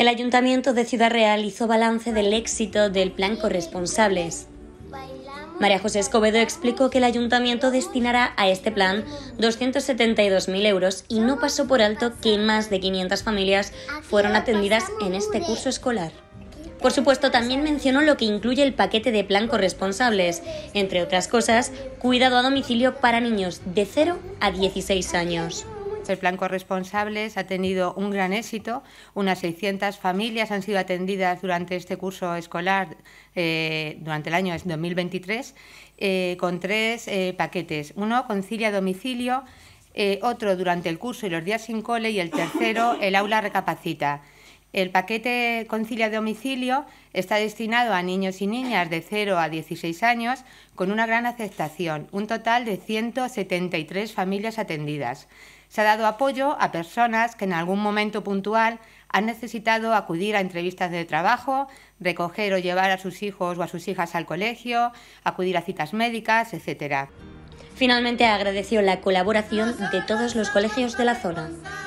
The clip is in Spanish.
El Ayuntamiento de Ciudad Real hizo balance del éxito del plan Corresponsables. María José Escobedo explicó que el ayuntamiento destinará a este plan 272.000 euros y no pasó por alto que más de 500 familias fueron atendidas en este curso escolar. Por supuesto, también mencionó lo que incluye el paquete de plan corresponsables, entre otras cosas, cuidado a domicilio para niños de 0 a 16 años el plan Corresponsables ha tenido un gran éxito. Unas 600 familias han sido atendidas durante este curso escolar, eh, durante el año 2023, eh, con tres eh, paquetes. Uno, concilia domicilio, otro durante el curso y los días sin cole, y el tercero, el aula recapacita. El paquete Concilia de Domicilio está destinado a niños y niñas de 0 a 16 años con una gran aceptación, un total de 173 familias atendidas. Se ha dado apoyo a personas que en algún momento puntual han necesitado acudir a entrevistas de trabajo, recoger o llevar a sus hijos o a sus hijas al colegio, acudir a citas médicas, etc. Finalmente agradeció la colaboración de todos los colegios de la zona.